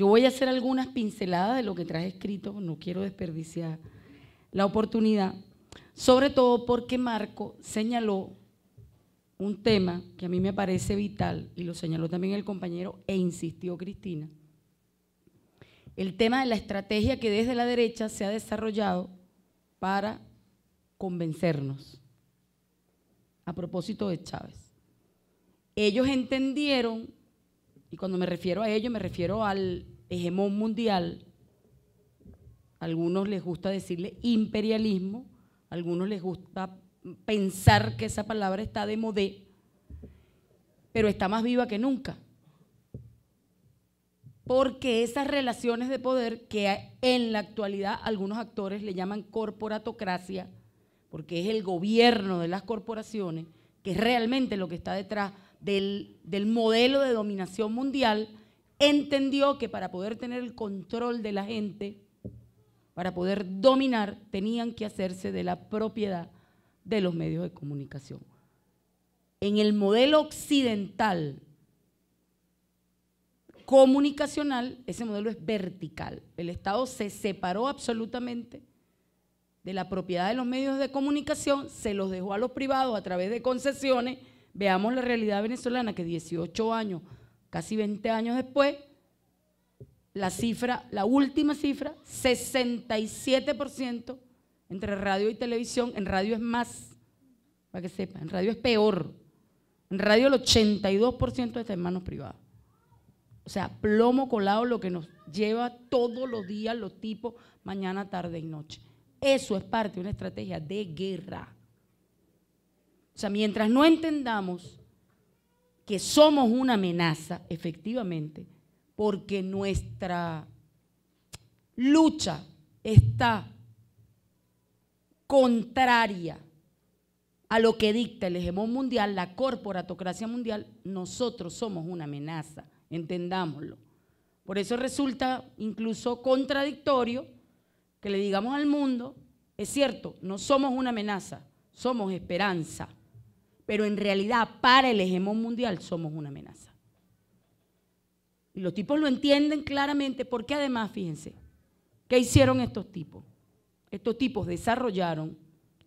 Yo voy a hacer algunas pinceladas de lo que traje escrito, no quiero desperdiciar la oportunidad, sobre todo porque Marco señaló un tema que a mí me parece vital, y lo señaló también el compañero e insistió Cristina, el tema de la estrategia que desde la derecha se ha desarrollado para convencernos a propósito de Chávez. Ellos entendieron y cuando me refiero a ello, me refiero al hegemón mundial. A algunos les gusta decirle imperialismo, a algunos les gusta pensar que esa palabra está de modé, pero está más viva que nunca. Porque esas relaciones de poder que en la actualidad algunos actores le llaman corporatocracia, porque es el gobierno de las corporaciones, que es realmente lo que está detrás del, modelo de dominación mundial, entendió que para poder tener el control de la gente, para poder dominar, tenían que hacerse de la propiedad de los medios de comunicación. En el modelo occidental comunicacional, ese modelo es vertical. El Estado se separó absolutamente de la propiedad de los medios de comunicación, se los dejó a los privados a través de concesiones Veamos la realidad venezolana que 18 años, casi 20 años después, la cifra, la última cifra, 67% entre radio y televisión, en radio es más, para que sepan, en radio es peor. En radio el 82% está en manos privadas. O sea, plomo colado lo que nos lleva todos los días los tipos, mañana, tarde y noche. Eso es parte de una estrategia de guerra. O sea, mientras no entendamos que somos una amenaza, efectivamente, porque nuestra lucha está contraria a lo que dicta el hegemón mundial, la corporatocracia mundial, nosotros somos una amenaza, entendámoslo. Por eso resulta incluso contradictorio que le digamos al mundo, es cierto, no somos una amenaza, somos esperanza pero en realidad para el hegemón mundial somos una amenaza. Y los tipos lo entienden claramente porque además, fíjense, ¿qué hicieron estos tipos? Estos tipos desarrollaron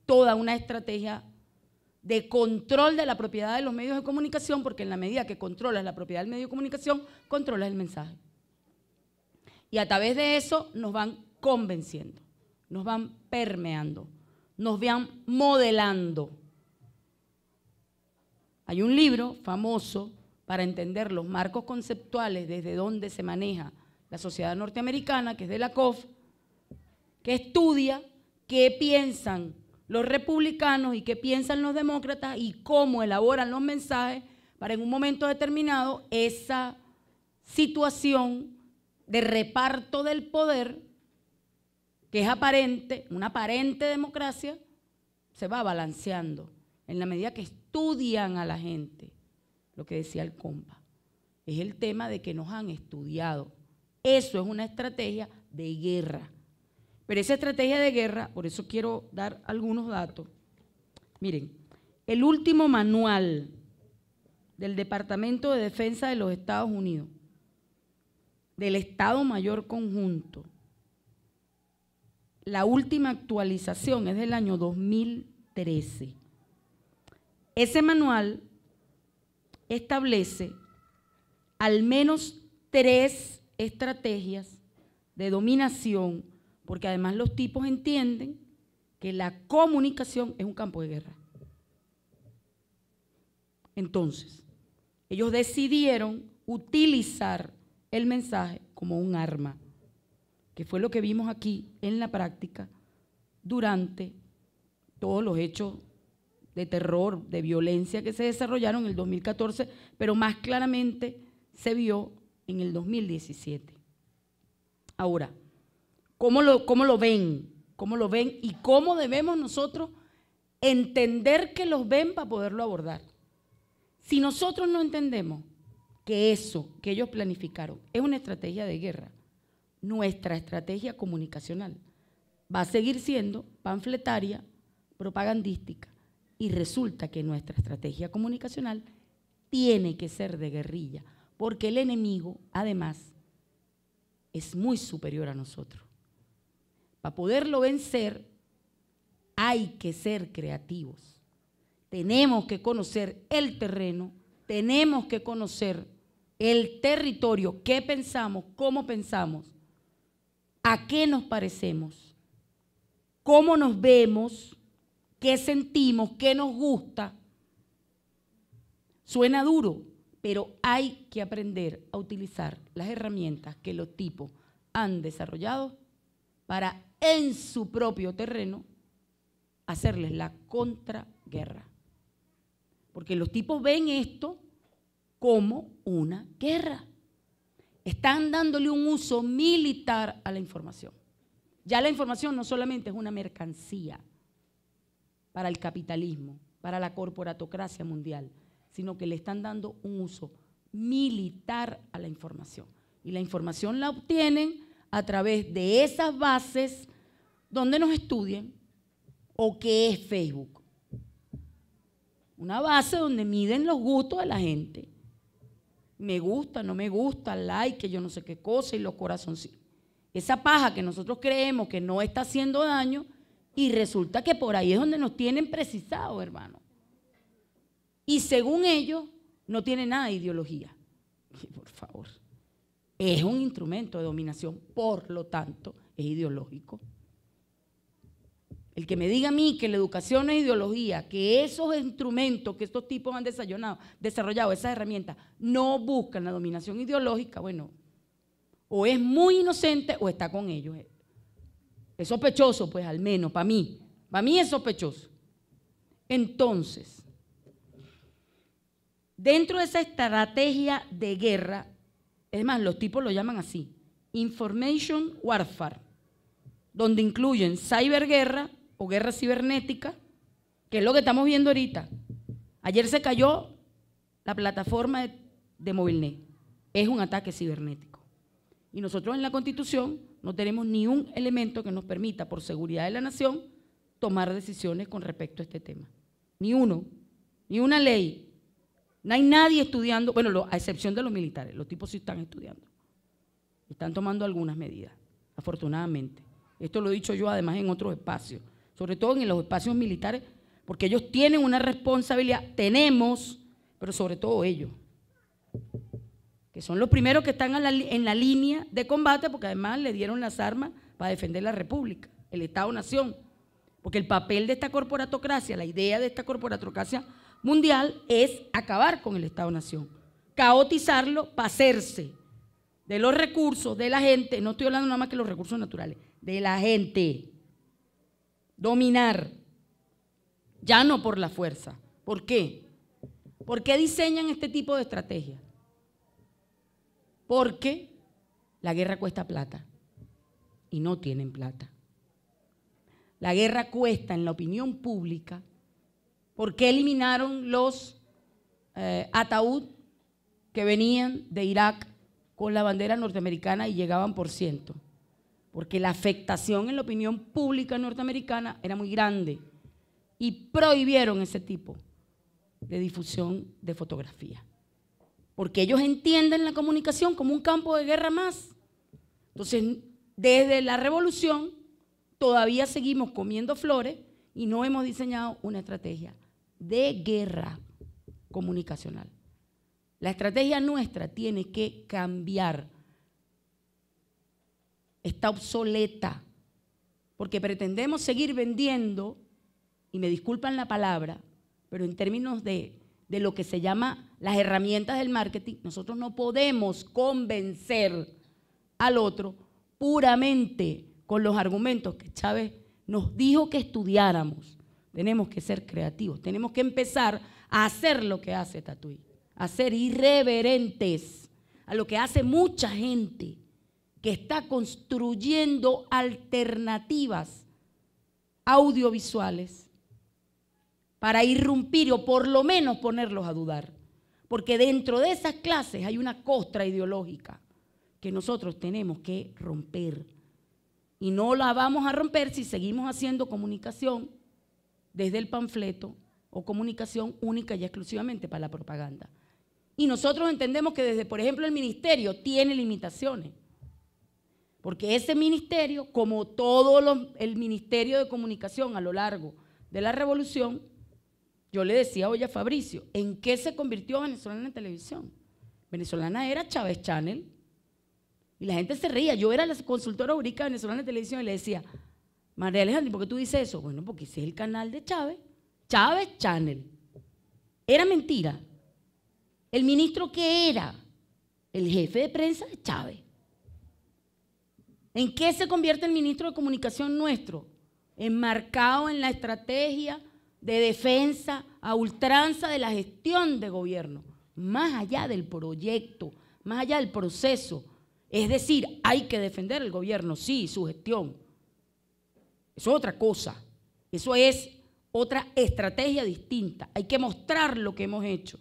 toda una estrategia de control de la propiedad de los medios de comunicación, porque en la medida que controlas la propiedad del medio de comunicación, controlas el mensaje. Y a través de eso nos van convenciendo, nos van permeando, nos van modelando hay un libro famoso para entender los marcos conceptuales desde donde se maneja la sociedad norteamericana, que es de la COF, que estudia qué piensan los republicanos y qué piensan los demócratas y cómo elaboran los mensajes para en un momento determinado esa situación de reparto del poder, que es aparente, una aparente democracia, se va balanceando en la medida que estudian a la gente, lo que decía el compa, es el tema de que nos han estudiado. Eso es una estrategia de guerra. Pero esa estrategia de guerra, por eso quiero dar algunos datos. Miren, el último manual del Departamento de Defensa de los Estados Unidos, del Estado Mayor Conjunto, la última actualización es del año 2013. Ese manual establece al menos tres estrategias de dominación, porque además los tipos entienden que la comunicación es un campo de guerra. Entonces, ellos decidieron utilizar el mensaje como un arma, que fue lo que vimos aquí en la práctica durante todos los hechos de terror, de violencia que se desarrollaron en el 2014, pero más claramente se vio en el 2017. Ahora, ¿cómo lo, cómo lo ven? ¿Cómo lo ven? ¿Y cómo debemos nosotros entender que los ven para poderlo abordar? Si nosotros no entendemos que eso que ellos planificaron es una estrategia de guerra, nuestra estrategia comunicacional va a seguir siendo panfletaria, propagandística y resulta que nuestra estrategia comunicacional tiene que ser de guerrilla, porque el enemigo, además, es muy superior a nosotros. Para poderlo vencer, hay que ser creativos. Tenemos que conocer el terreno, tenemos que conocer el territorio, qué pensamos, cómo pensamos, a qué nos parecemos, cómo nos vemos qué sentimos, qué nos gusta. Suena duro, pero hay que aprender a utilizar las herramientas que los tipos han desarrollado para en su propio terreno hacerles la contraguerra. Porque los tipos ven esto como una guerra. Están dándole un uso militar a la información. Ya la información no solamente es una mercancía, para el capitalismo, para la corporatocracia mundial, sino que le están dando un uso militar a la información. Y la información la obtienen a través de esas bases donde nos estudien o que es Facebook. Una base donde miden los gustos de la gente. Me gusta, no me gusta, like, yo no sé qué cosa y los corazoncitos. Esa paja que nosotros creemos que no está haciendo daño, y resulta que por ahí es donde nos tienen precisado, hermano. Y según ellos, no tiene nada de ideología. por favor, es un instrumento de dominación, por lo tanto, es ideológico. El que me diga a mí que la educación es ideología, que esos instrumentos que estos tipos han desarrollado, esas herramientas, no buscan la dominación ideológica, bueno, o es muy inocente o está con ellos. Eh. Es sospechoso, pues al menos, para mí. Para mí es sospechoso. Entonces, dentro de esa estrategia de guerra, es más, los tipos lo llaman así, Information Warfare, donde incluyen ciberguerra o guerra cibernética, que es lo que estamos viendo ahorita. Ayer se cayó la plataforma de, de Movilnet. Es un ataque cibernético. Y nosotros en la Constitución no tenemos ni un elemento que nos permita, por seguridad de la nación, tomar decisiones con respecto a este tema. Ni uno, ni una ley. No hay nadie estudiando, bueno, a excepción de los militares, los tipos sí están estudiando. Están tomando algunas medidas, afortunadamente. Esto lo he dicho yo además en otros espacios, sobre todo en los espacios militares, porque ellos tienen una responsabilidad, tenemos, pero sobre todo ellos, son los primeros que están en la línea de combate, porque además le dieron las armas para defender la República, el Estado-Nación. Porque el papel de esta corporatocracia, la idea de esta corporatocracia mundial es acabar con el Estado-Nación, caotizarlo, para hacerse de los recursos de la gente, no estoy hablando nada más que los recursos naturales, de la gente, dominar, ya no por la fuerza. ¿Por qué? ¿Por qué diseñan este tipo de estrategias? Porque la guerra cuesta plata y no tienen plata. La guerra cuesta en la opinión pública porque eliminaron los eh, ataúd que venían de Irak con la bandera norteamericana y llegaban por ciento. Porque la afectación en la opinión pública norteamericana era muy grande y prohibieron ese tipo de difusión de fotografía porque ellos entienden la comunicación como un campo de guerra más. Entonces, desde la revolución todavía seguimos comiendo flores y no hemos diseñado una estrategia de guerra comunicacional. La estrategia nuestra tiene que cambiar. Está obsoleta, porque pretendemos seguir vendiendo, y me disculpan la palabra, pero en términos de, de lo que se llama las herramientas del marketing, nosotros no podemos convencer al otro puramente con los argumentos que Chávez nos dijo que estudiáramos. Tenemos que ser creativos, tenemos que empezar a hacer lo que hace Tatuí, a ser irreverentes a lo que hace mucha gente que está construyendo alternativas audiovisuales para irrumpir o por lo menos ponerlos a dudar. Porque dentro de esas clases hay una costra ideológica que nosotros tenemos que romper. Y no la vamos a romper si seguimos haciendo comunicación desde el panfleto o comunicación única y exclusivamente para la propaganda. Y nosotros entendemos que desde, por ejemplo, el ministerio tiene limitaciones. Porque ese ministerio, como todo el ministerio de comunicación a lo largo de la revolución, yo le decía hoy a Fabricio, ¿en qué se convirtió venezolana en televisión? Venezolana era Chávez Channel. Y la gente se reía. Yo era la consultora de venezolana de televisión y le decía, María Alejandra, ¿por qué tú dices eso? Bueno, porque ese es el canal de Chávez. Chávez Channel. Era mentira. El ministro que era el jefe de prensa de Chávez. ¿En qué se convierte el ministro de comunicación nuestro? Enmarcado en la estrategia de defensa a ultranza de la gestión de gobierno, más allá del proyecto, más allá del proceso. Es decir, hay que defender el gobierno, sí, su gestión. Eso es otra cosa. Eso es otra estrategia distinta. Hay que mostrar lo que hemos hecho.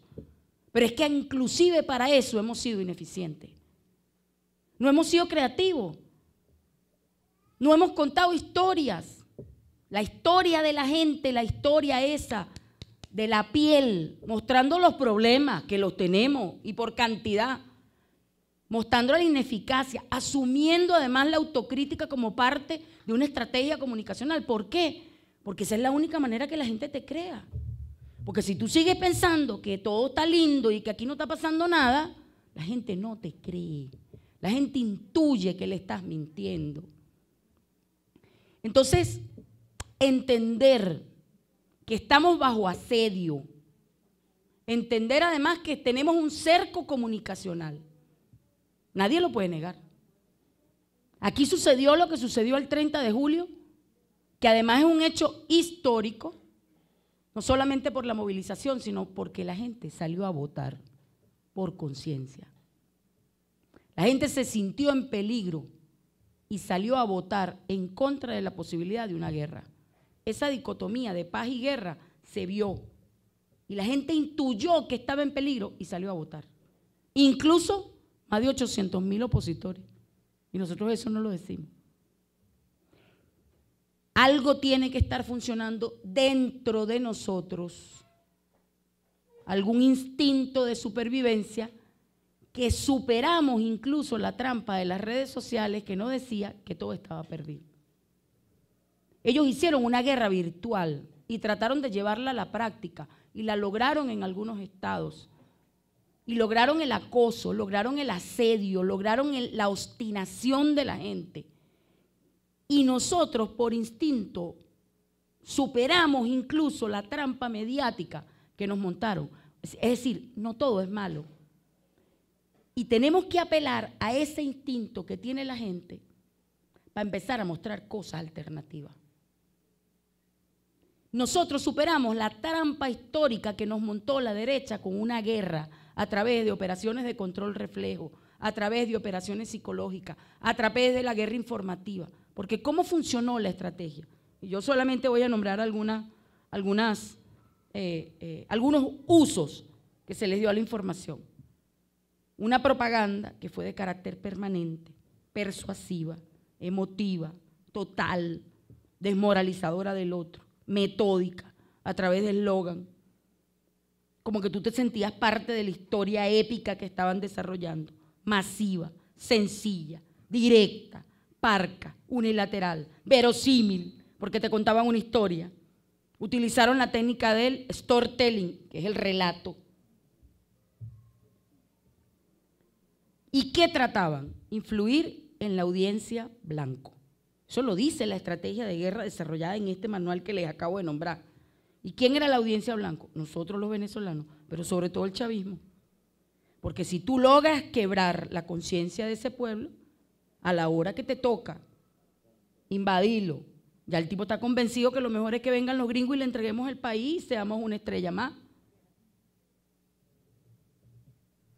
Pero es que inclusive para eso hemos sido ineficientes. No hemos sido creativos. No hemos contado historias. La historia de la gente, la historia esa de la piel, mostrando los problemas que los tenemos y por cantidad, mostrando la ineficacia, asumiendo además la autocrítica como parte de una estrategia comunicacional. ¿Por qué? Porque esa es la única manera que la gente te crea. Porque si tú sigues pensando que todo está lindo y que aquí no está pasando nada, la gente no te cree. La gente intuye que le estás mintiendo. Entonces, entender que estamos bajo asedio. Entender además que tenemos un cerco comunicacional. Nadie lo puede negar. Aquí sucedió lo que sucedió el 30 de julio, que además es un hecho histórico, no solamente por la movilización, sino porque la gente salió a votar por conciencia. La gente se sintió en peligro y salió a votar en contra de la posibilidad de una guerra esa dicotomía de paz y guerra se vio. Y la gente intuyó que estaba en peligro y salió a votar. Incluso más de 800 mil opositores. Y nosotros eso no lo decimos. Algo tiene que estar funcionando dentro de nosotros. Algún instinto de supervivencia que superamos incluso la trampa de las redes sociales que no decía que todo estaba perdido. Ellos hicieron una guerra virtual y trataron de llevarla a la práctica y la lograron en algunos estados. Y lograron el acoso, lograron el asedio, lograron la obstinación de la gente. Y nosotros por instinto superamos incluso la trampa mediática que nos montaron. Es decir, no todo es malo. Y tenemos que apelar a ese instinto que tiene la gente para empezar a mostrar cosas alternativas. Nosotros superamos la trampa histórica que nos montó la derecha con una guerra a través de operaciones de control reflejo, a través de operaciones psicológicas, a través de la guerra informativa. Porque ¿cómo funcionó la estrategia? Yo solamente voy a nombrar algunas, eh, eh, algunos usos que se les dio a la información. Una propaganda que fue de carácter permanente, persuasiva, emotiva, total, desmoralizadora del otro metódica, a través de eslogan. Como que tú te sentías parte de la historia épica que estaban desarrollando, masiva, sencilla, directa, parca, unilateral, verosímil, porque te contaban una historia. Utilizaron la técnica del storytelling, que es el relato. ¿Y qué trataban? Influir en la audiencia blanco. Eso lo dice la estrategia de guerra desarrollada en este manual que les acabo de nombrar. ¿Y quién era la audiencia blanco? Nosotros los venezolanos, pero sobre todo el chavismo. Porque si tú logras quebrar la conciencia de ese pueblo, a la hora que te toca invadirlo, ya el tipo está convencido que lo mejor es que vengan los gringos y le entreguemos el país, y seamos una estrella más.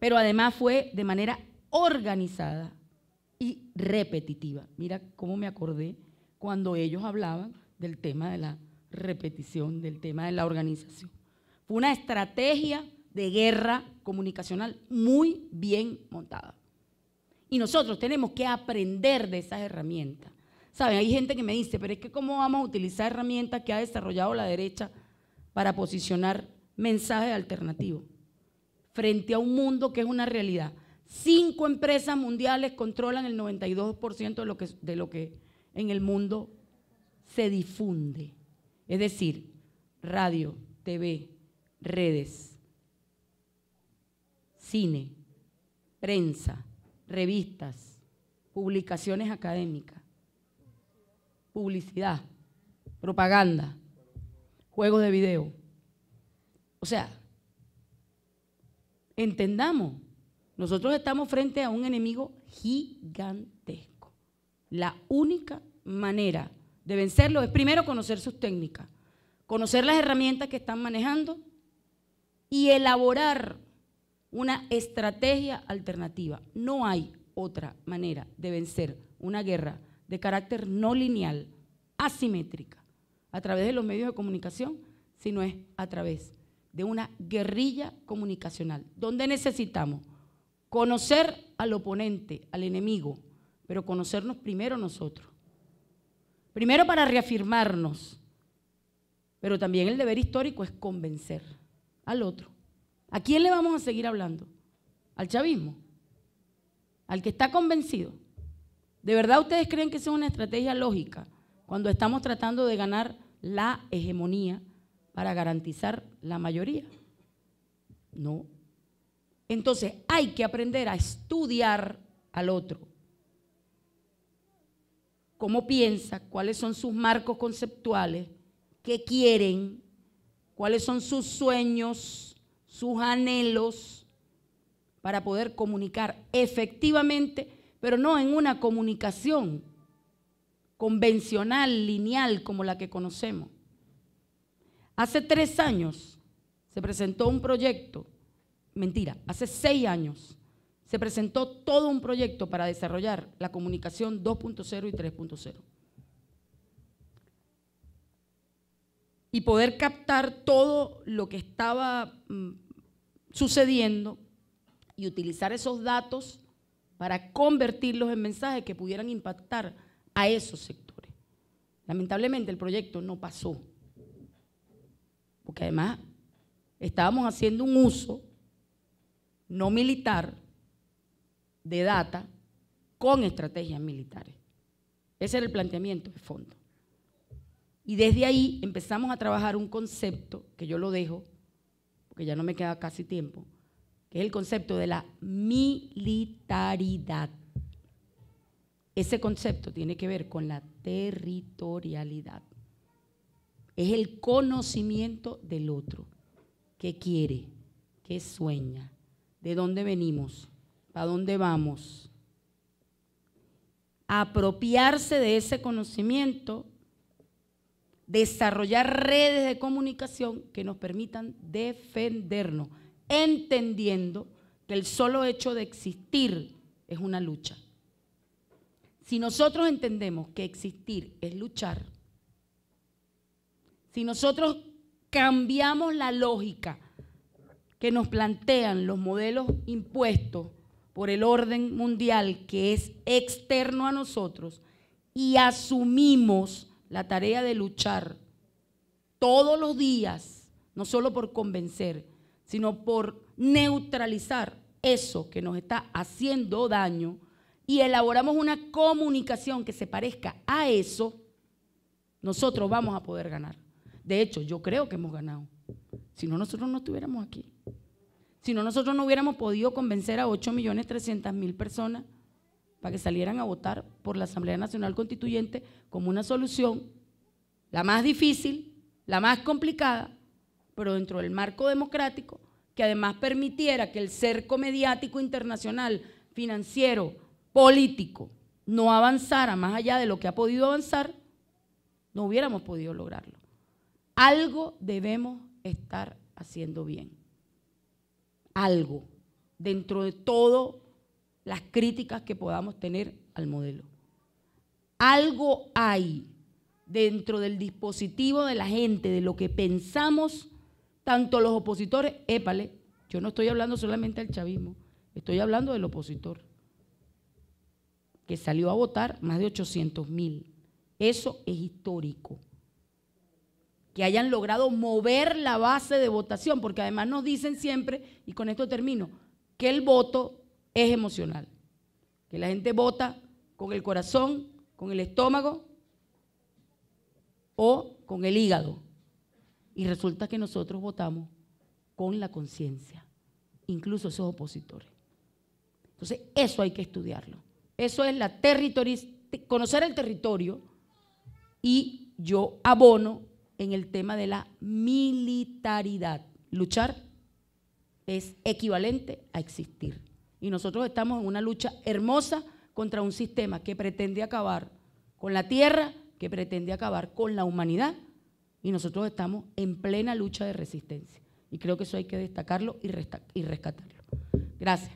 Pero además fue de manera organizada, y repetitiva. Mira cómo me acordé cuando ellos hablaban del tema de la repetición, del tema de la organización. Fue una estrategia de guerra comunicacional muy bien montada. Y nosotros tenemos que aprender de esas herramientas. Saben, hay gente que me dice, pero es que cómo vamos a utilizar herramientas que ha desarrollado la derecha para posicionar mensajes alternativos frente a un mundo que es una realidad. Cinco empresas mundiales controlan el 92% de lo, que, de lo que en el mundo se difunde. Es decir, radio, TV, redes, cine, prensa, revistas, publicaciones académicas, publicidad, propaganda, juegos de video. O sea, entendamos nosotros estamos frente a un enemigo gigantesco. La única manera de vencerlo es primero conocer sus técnicas, conocer las herramientas que están manejando y elaborar una estrategia alternativa. No hay otra manera de vencer una guerra de carácter no lineal, asimétrica, a través de los medios de comunicación, sino es a través de una guerrilla comunicacional, donde necesitamos conocer al oponente, al enemigo, pero conocernos primero nosotros. Primero para reafirmarnos, pero también el deber histórico es convencer al otro. ¿A quién le vamos a seguir hablando? ¿Al chavismo? ¿Al que está convencido? ¿De verdad ustedes creen que es una estrategia lógica cuando estamos tratando de ganar la hegemonía para garantizar la mayoría? No, entonces hay que aprender a estudiar al otro. Cómo piensa, cuáles son sus marcos conceptuales, qué quieren, cuáles son sus sueños, sus anhelos, para poder comunicar efectivamente, pero no en una comunicación convencional, lineal, como la que conocemos. Hace tres años se presentó un proyecto mentira, hace seis años se presentó todo un proyecto para desarrollar la comunicación 2.0 y 3.0. Y poder captar todo lo que estaba mm, sucediendo y utilizar esos datos para convertirlos en mensajes que pudieran impactar a esos sectores. Lamentablemente el proyecto no pasó, porque además estábamos haciendo un uso no militar de data con estrategias militares. Ese era el planteamiento de fondo. Y desde ahí empezamos a trabajar un concepto, que yo lo dejo, porque ya no me queda casi tiempo, que es el concepto de la militaridad. Ese concepto tiene que ver con la territorialidad. Es el conocimiento del otro, qué quiere, qué sueña, de dónde venimos, a dónde vamos. Apropiarse de ese conocimiento, desarrollar redes de comunicación que nos permitan defendernos, entendiendo que el solo hecho de existir es una lucha. Si nosotros entendemos que existir es luchar, si nosotros cambiamos la lógica que nos plantean los modelos impuestos por el orden mundial que es externo a nosotros y asumimos la tarea de luchar todos los días, no solo por convencer, sino por neutralizar eso que nos está haciendo daño y elaboramos una comunicación que se parezca a eso, nosotros vamos a poder ganar. De hecho, yo creo que hemos ganado. Si no, nosotros no estuviéramos aquí. Si no, nosotros no hubiéramos podido convencer a 8.300.000 personas para que salieran a votar por la Asamblea Nacional Constituyente como una solución, la más difícil, la más complicada, pero dentro del marco democrático, que además permitiera que el cerco mediático internacional, financiero, político, no avanzara más allá de lo que ha podido avanzar, no hubiéramos podido lograrlo. Algo debemos estar haciendo bien. Algo dentro de todas las críticas que podamos tener al modelo. Algo hay dentro del dispositivo de la gente, de lo que pensamos tanto los opositores, épale, yo no estoy hablando solamente del chavismo, estoy hablando del opositor, que salió a votar más de 800 mil. Eso es histórico que hayan logrado mover la base de votación, porque además nos dicen siempre, y con esto termino, que el voto es emocional, que la gente vota con el corazón, con el estómago o con el hígado. Y resulta que nosotros votamos con la conciencia, incluso esos opositores. Entonces, eso hay que estudiarlo. Eso es la conocer el territorio y yo abono en el tema de la militaridad. Luchar es equivalente a existir. Y nosotros estamos en una lucha hermosa contra un sistema que pretende acabar con la tierra, que pretende acabar con la humanidad. Y nosotros estamos en plena lucha de resistencia. Y creo que eso hay que destacarlo y, rescatarlo. Gracias.